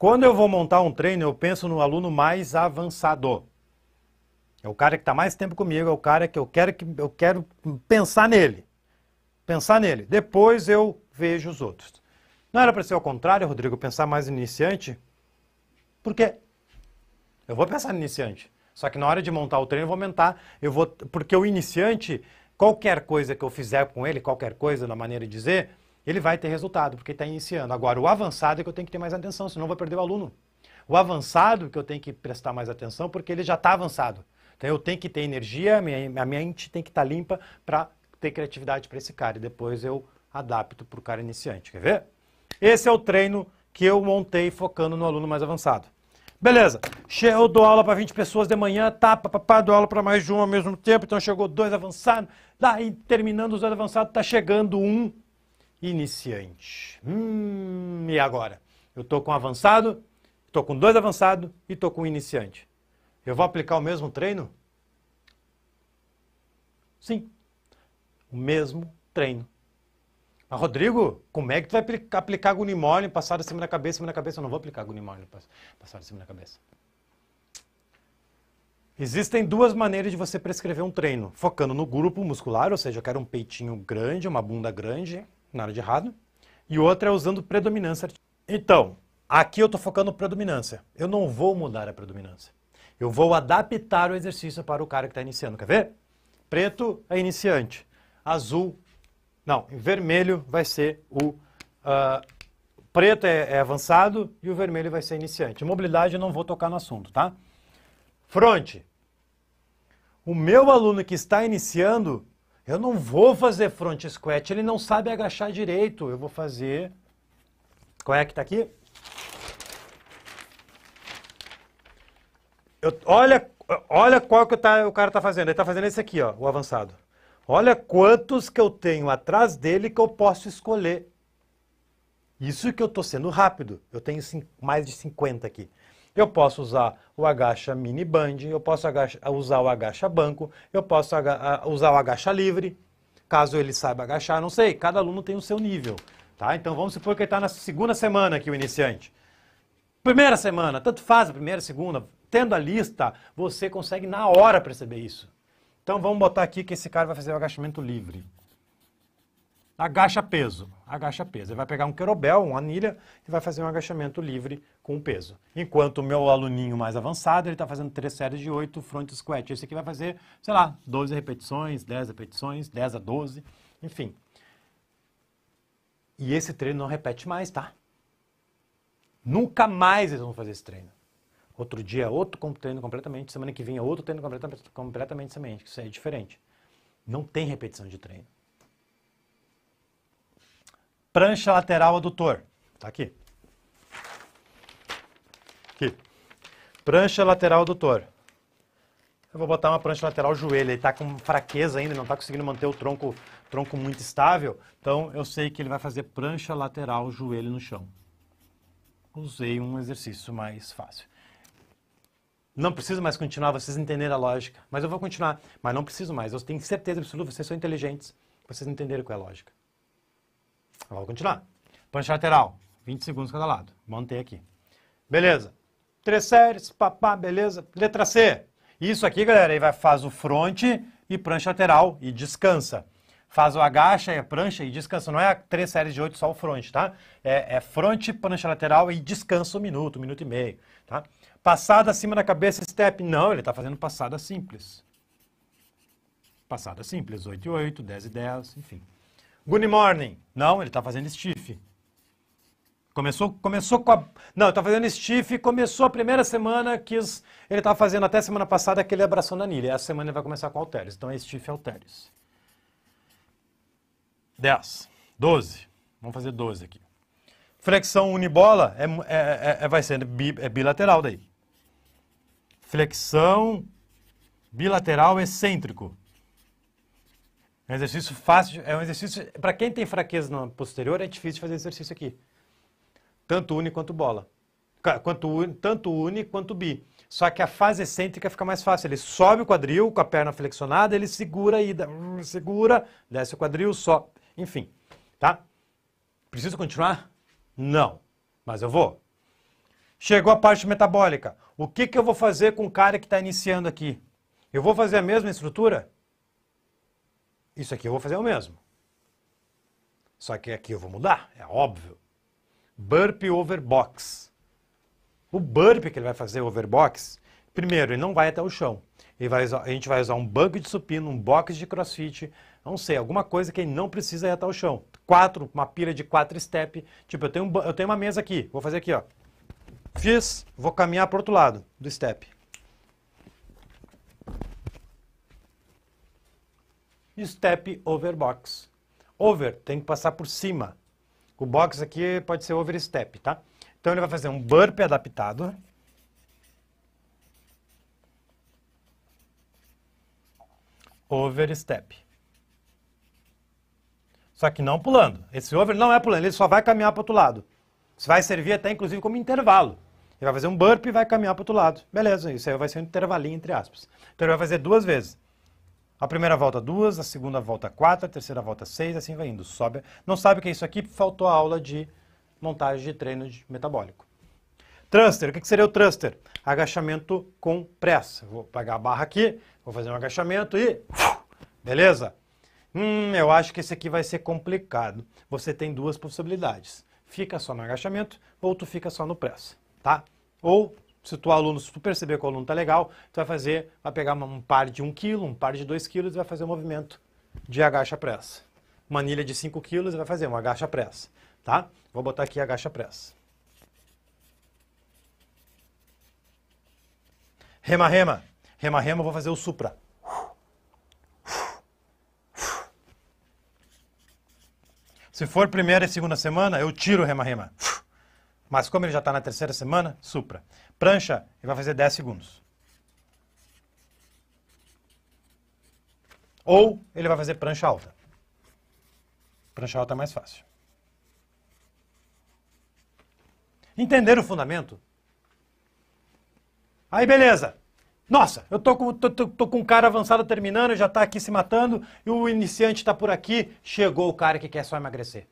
Quando eu vou montar um treino, eu penso no aluno mais avançado. É o cara que está mais tempo comigo, é o cara que eu quero que eu quero pensar nele. Pensar nele. Depois eu vejo os outros. Não era para ser ao contrário, Rodrigo, pensar mais iniciante? Porque eu vou pensar no iniciante. Só que na hora de montar o treino eu vou aumentar, eu vou porque o iniciante, qualquer coisa que eu fizer com ele, qualquer coisa na maneira de dizer, ele vai ter resultado, porque está iniciando. Agora, o avançado é que eu tenho que ter mais atenção, senão vou perder o aluno. O avançado é que eu tenho que prestar mais atenção, porque ele já está avançado. Então, eu tenho que ter energia, a minha, mente tem que estar tá limpa para ter criatividade para esse cara. E depois eu adapto para o cara iniciante. Quer ver? Esse é o treino que eu montei focando no aluno mais avançado. Beleza, eu dou aula para 20 pessoas de manhã, tá, papapá, dou aula para mais de um ao mesmo tempo, então chegou dois avançados, daí terminando os dois avançados, tá chegando um iniciante. Hum, e agora? Eu estou com avançado, estou com dois avançado e estou com iniciante. Eu vou aplicar o mesmo treino? Sim, o mesmo treino. Mas, Rodrigo, como é que tu vai aplicar gunimole, passado em cima da cabeça, cima assim da cabeça? Eu não vou aplicar gunimole, passado em cima da cabeça. Existem duas maneiras de você prescrever um treino. Focando no grupo muscular, ou seja, eu quero um peitinho grande, uma bunda grande, nada de errado. E outra é usando predominância. Então, aqui eu estou focando predominância. Eu não vou mudar a predominância. Eu vou adaptar o exercício para o cara que está iniciando. Quer ver? Preto é iniciante. Azul, não. Vermelho vai ser o. Uh, preto é, é avançado e o vermelho vai ser iniciante. Mobilidade eu não vou tocar no assunto, tá? Fronte. O meu aluno que está iniciando eu não vou fazer front squat, ele não sabe agachar direito. Eu vou fazer. Qual é que está aqui? Eu, olha, olha qual que tá, o cara está fazendo. Ele está fazendo esse aqui, ó, o avançado. Olha quantos que eu tenho atrás dele que eu posso escolher. Isso que eu tô sendo rápido. Eu tenho mais de 50 aqui. Eu posso usar o agacha mini band, eu posso agacha, usar o agacha banco, eu posso aga, usar o agacha livre, caso ele saiba agachar, não sei, cada aluno tem o seu nível. Tá? Então vamos supor que ele está na segunda semana aqui, o iniciante. Primeira semana, tanto faz a primeira, segunda, tendo a lista, você consegue na hora perceber isso. Então vamos botar aqui que esse cara vai fazer o agachamento livre agacha peso. Agacha peso. Ele vai pegar um querobel, uma anilha, e vai fazer um agachamento livre com o peso. Enquanto o meu aluninho mais avançado, ele está fazendo três séries de oito front squat. Esse aqui vai fazer, sei lá, 12 repetições, 10 repetições, 10 a 12, enfim. E esse treino não repete mais, tá? Nunca mais eles vão fazer esse treino. Outro dia é outro treino completamente, semana que vem é outro treino completamente, completamente semente, isso é diferente. Não tem repetição de treino prancha lateral adutor. Está aqui. Aqui. Prancha lateral adutor. Eu vou botar uma prancha lateral joelho. Ele está com fraqueza ainda, não está conseguindo manter o tronco, tronco muito estável. Então eu sei que ele vai fazer prancha lateral joelho no chão. Usei um exercício mais fácil. Não preciso mais continuar, vocês entenderam a lógica. Mas eu vou continuar. Mas não preciso mais. Eu tenho certeza absoluta, vocês são inteligentes. Vocês entenderam qual é a lógica. Vamos vou continuar. Punch lateral, 20 segundos cada lado. Mantém aqui. Beleza. Três séries, papá, beleza. Letra C. Isso aqui, galera, aí vai, faz o front e prancha lateral e descansa. Faz o agacha e é a prancha e descansa. Não é três séries de oito, só o front, tá? É, é front, prancha lateral e descansa um minuto, um minuto e meio, tá? Passada acima da cabeça, step. Não, ele está fazendo passada simples. Passada simples, 8 e 8, 10 e 10, enfim. Good morning. Não, ele está fazendo stiff. Começou, começou com a. Não, está fazendo stiff, começou a primeira semana, quis. Ele estava tá fazendo até semana passada aquele abração na anilha. Essa semana ele vai começar com halteres. Então é stiff e halteres. 10, 12. Vamos fazer 12 aqui. Flexão unibola é, é, é, é, vai ser bi, é bilateral daí. Flexão bilateral excêntrico. É um exercício fácil, é um exercício. Para quem tem fraqueza no posterior, é difícil fazer exercício aqui. Tanto une quanto bola. Quanto une, tanto une quanto bi. Só que a fase excêntrica fica mais fácil. Ele sobe o quadril com a perna flexionada, ele segura aí, segura, desce o quadril, sobe. Enfim, tá? Preciso continuar? Não, mas eu vou. Chegou a parte metabólica. O que, que eu vou fazer com o cara que está iniciando aqui? Eu vou fazer a mesma estrutura? Isso aqui eu vou fazer o mesmo. Só que aqui eu vou mudar, é óbvio. Burp over box. O burp que ele vai fazer over box, primeiro, ele não vai até o chão. Vai, a gente vai usar um banco de supino, um box de crossfit, não sei, alguma coisa que ele não precisa ir até o chão. Quatro, uma pilha de quatro step. Tipo, eu tenho, um, eu tenho uma mesa aqui, vou fazer aqui, ó. Fiz, vou caminhar para o outro lado do step. step over box. Over tem que passar por cima. O box aqui pode ser over step, tá? Então ele vai fazer um burp adaptado. Over step. Só que não pulando. Esse over não é pulando, ele só vai caminhar para o outro lado. Isso vai servir até inclusive como intervalo. Ele vai fazer um burp e vai caminhar para o outro lado. Beleza, isso aí vai ser um intervalinho entre aspas. Então ele vai fazer duas vezes. A primeira volta duas, a segunda volta quatro, a terceira volta seis, assim vai indo. Sobe. Não sabe o que é isso aqui? Faltou a aula de montagem de treino de metabólico. Truster, o que seria o truster? Agachamento com pressa. Vou pegar a barra aqui, vou fazer um agachamento e... Beleza? Hum, eu acho que esse aqui vai ser complicado. Você tem duas possibilidades. Fica só no agachamento ou tu fica só no pressa, tá? Ou se tu aluno, se tu perceber que o aluno tá legal, tu vai fazer, vai pegar um par de 1 um quilo, um par de 2 quilos e vai fazer um movimento de agacha pressa. Manilha de 5 quilos e vai fazer um agacha pressa, tá? Vou botar aqui agacha pressa. Rema, rema. Rema, rema, vou fazer o supra. Se for primeira e segunda semana, eu tiro rema, rema. Mas como ele já está na terceira semana, supra. Prancha, ele vai fazer 10 segundos. Ou ele vai fazer prancha alta. Prancha alta é mais fácil. Entender o fundamento? Aí beleza. Nossa, eu tô com, tô, tô, tô com um cara avançado terminando, já está aqui se matando, e o iniciante está por aqui, chegou o cara que quer só emagrecer.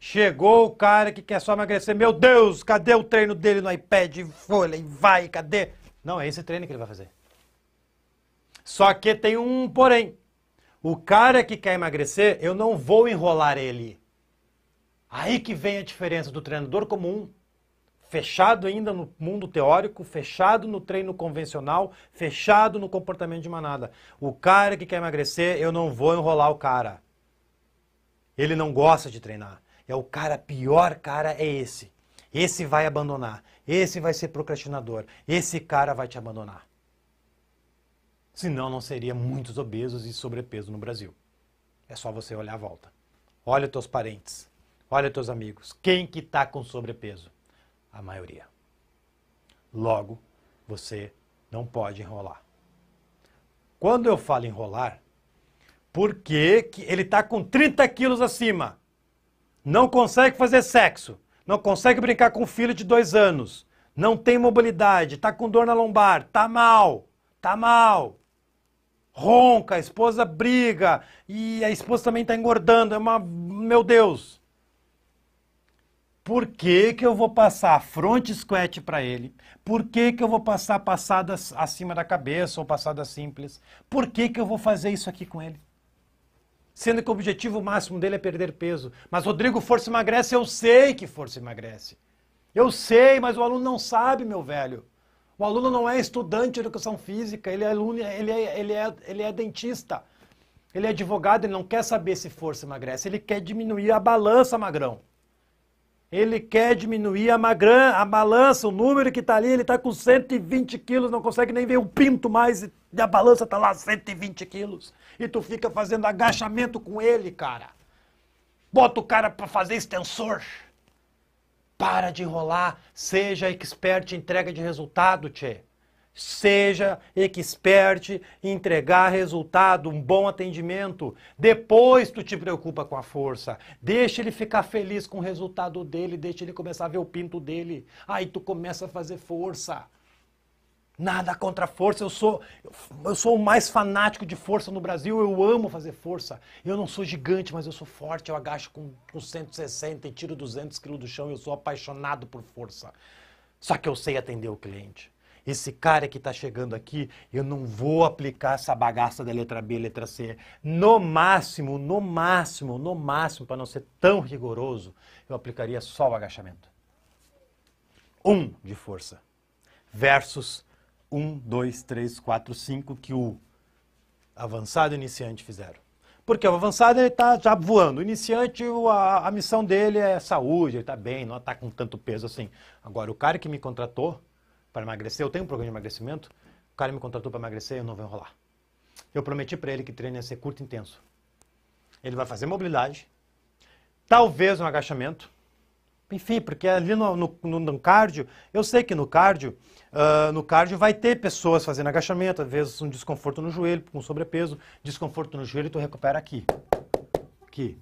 Chegou o cara que quer só emagrecer. Meu Deus, cadê o treino dele no iPad? Folha e vai, cadê? Não, é esse treino que ele vai fazer. Só que tem um porém. O cara que quer emagrecer, eu não vou enrolar ele. Aí que vem a diferença do treinador comum, fechado ainda no mundo teórico, fechado no treino convencional, fechado no comportamento de manada. O cara que quer emagrecer, eu não vou enrolar o cara. Ele não gosta de treinar é o cara, pior cara é esse. Esse vai abandonar, esse vai ser procrastinador, esse cara vai te abandonar. Senão não seria muitos obesos e sobrepeso no Brasil. É só você olhar a volta. Olha teus parentes, olha teus amigos. Quem que está com sobrepeso? A maioria. Logo, você não pode enrolar. Quando eu falo enrolar, porque que ele está com 30 quilos acima? não consegue fazer sexo, não consegue brincar com um filho de dois anos, não tem mobilidade, está com dor na lombar, está mal, está mal. Ronca, a esposa briga e a esposa também está engordando, é uma. Meu Deus! Por que, que eu vou passar front squat para ele? Por que, que eu vou passar passadas acima da cabeça ou passada simples? Por que, que eu vou fazer isso aqui com ele? sendo que o objetivo máximo dele é perder peso. Mas, Rodrigo, força emagrece, eu sei que força emagrece. Eu sei, mas o aluno não sabe, meu velho. O aluno não é estudante de educação física, ele é aluno, ele é, ele é, ele é dentista. Ele é advogado, ele não quer saber se força emagrece, ele quer diminuir a balança magrão. Ele quer diminuir a, magran, a balança, o número que está ali, ele está com 120 quilos, não consegue nem ver um pinto mais, e a balança está lá, 120 quilos e tu fica fazendo agachamento com ele, cara. Bota o cara para fazer extensor. Para de enrolar, seja expert em entrega de resultado, tchê. Seja expert em entregar resultado, um bom atendimento. Depois tu te preocupa com a força. Deixa ele ficar feliz com o resultado dele, deixa ele começar a ver o pinto dele. Aí tu começa a fazer força. Nada contra a força, eu sou eu sou o mais fanático de força no Brasil, eu amo fazer força. Eu não sou gigante, mas eu sou forte, eu agacho com, com 160 e tiro 200 quilos do chão, eu sou apaixonado por força. Só que eu sei atender o cliente. Esse cara que está chegando aqui, eu não vou aplicar essa bagaça da letra B, letra C. No máximo, no máximo, no máximo, para não ser tão rigoroso, eu aplicaria só o agachamento. Um de força versus 1, 2, 3, 4, 5 que o avançado iniciante fizeram. Porque o avançado ele está já voando. O iniciante, a, a missão dele é saúde, ele está bem, não está com tanto peso assim. Agora, o cara que me contratou para emagrecer, eu tenho um programa de emagrecimento, o cara me contratou para emagrecer, eu não vou enrolar. Eu prometi para ele que treino ia ser curto e intenso. Ele vai fazer mobilidade, talvez um agachamento, enfim, porque ali no, no, no cardio, eu sei que no cardio, uh, no cardio vai ter pessoas fazendo agachamento, às vezes um desconforto no joelho, com um sobrepeso, desconforto no joelho, tu recupera aqui. Aqui.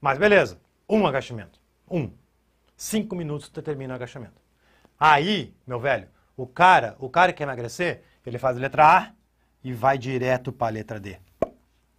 Mas beleza, um agachamento. Um. Cinco minutos tu termina o agachamento. Aí, meu velho, o cara, o cara que quer emagrecer, ele faz a letra A e vai direto para a letra D.